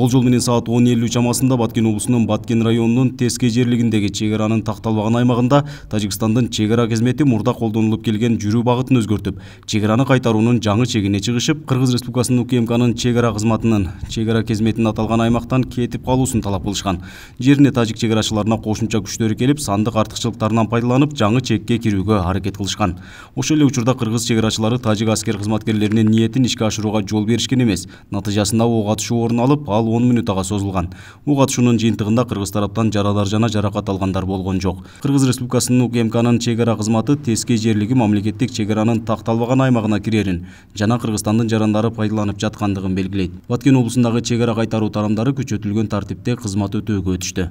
Бұл жолменен сағат 10.50 шамасында Баткен облысының Баткен районының Теске жерлігіндегі шекараның тақталбаған аймағында Тәжікстандың шекара қызметі мұрда қолданылып келген жүру бағытын өзгертіп, шекараны қайтаруының жаңы шегіне шығышып, Қырғыз Республикасының УКМКның шекара қызметінің шекара кезметін аталған аймақтан кетіп қалусын талап қылышқан. Жеріне тажик шекарашыларына қосымша күштері келіп, сандық артықшылықтарынан пайдаланып, жаңы чекке кіруге әрекет қылышқан. Ошол эле учурда кыргыз чекарачылары тажик аскер кызматкерлеринин ниетин ишке ашырууга жол беришкен эмес. Натыйжасында ок атышуу орун алып, ал 10 созылған созулган атышуунун жыйынтыгында кыргыз тараптан жаралар жана жаракат алгандар болгон жок кыргыз республикасынын укмкнын чек ара кызматы тескей жерлігі мамлекеттик чек аранын такталбаган аймагына кирерин жана кыргызстандын жарандары пайдаланып жаткандыгын белгилейт баткен облусундагы чек ара кайтаруу тарамдары күчөтүлгөн тартипте кызмат өтөөгө өтүштү